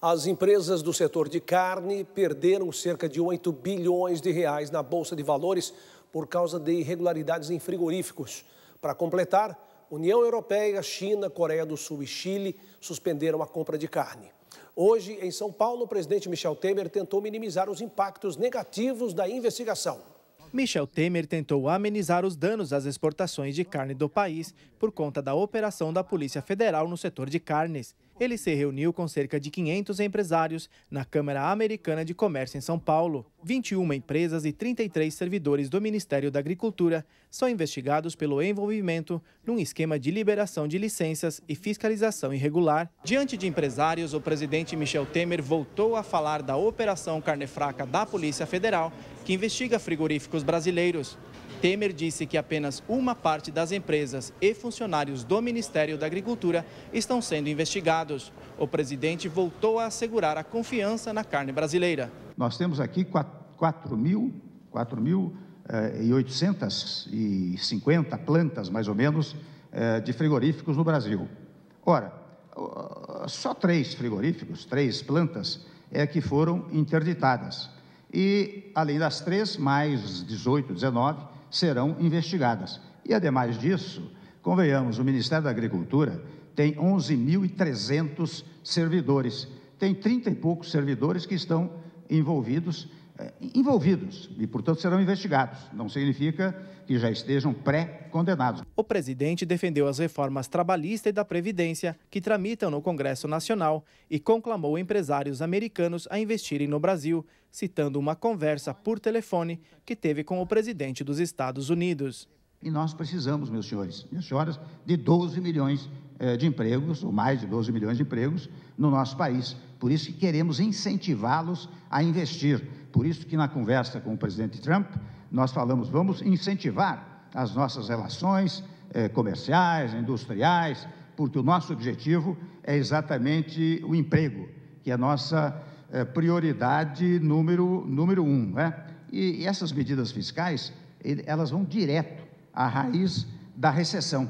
As empresas do setor de carne perderam cerca de 8 bilhões de reais na Bolsa de Valores por causa de irregularidades em frigoríficos. Para completar, União Europeia, China, Coreia do Sul e Chile suspenderam a compra de carne. Hoje, em São Paulo, o presidente Michel Temer tentou minimizar os impactos negativos da investigação. Michel Temer tentou amenizar os danos às exportações de carne do país por conta da operação da Polícia Federal no setor de carnes ele se reuniu com cerca de 500 empresários na Câmara Americana de Comércio em São Paulo. 21 empresas e 33 servidores do Ministério da Agricultura são investigados pelo envolvimento num esquema de liberação de licenças e fiscalização irregular. Diante de empresários, o presidente Michel Temer voltou a falar da Operação Carne Fraca da Polícia Federal, que investiga frigoríficos brasileiros. Temer disse que apenas uma parte das empresas e funcionários do Ministério da Agricultura estão sendo investigados. O presidente voltou a assegurar a confiança na carne brasileira. Nós temos aqui 4.850 mil, mil eh, e plantas, mais ou menos, eh, de frigoríficos no Brasil. Ora, só três frigoríficos, três plantas, é que foram interditadas. E, além das três, mais 18, 19, serão investigadas. E, ademais disso, convenhamos, o Ministério da Agricultura tem 11.300 servidores, tem 30 e poucos servidores que estão envolvidos eh, envolvidos e, portanto, serão investigados. Não significa que já estejam pré-condenados. O presidente defendeu as reformas trabalhista e da Previdência que tramitam no Congresso Nacional e conclamou empresários americanos a investirem no Brasil, citando uma conversa por telefone que teve com o presidente dos Estados Unidos. E nós precisamos, meus senhores, e senhoras, de 12 milhões eh, de empregos, ou mais de 12 milhões de empregos, no nosso país. Por isso que queremos incentivá-los a investir por isso que na conversa com o presidente Trump, nós falamos, vamos incentivar as nossas relações eh, comerciais, industriais, porque o nosso objetivo é exatamente o emprego, que é a nossa eh, prioridade número, número um. Né? E, e essas medidas fiscais, ele, elas vão direto à raiz da recessão.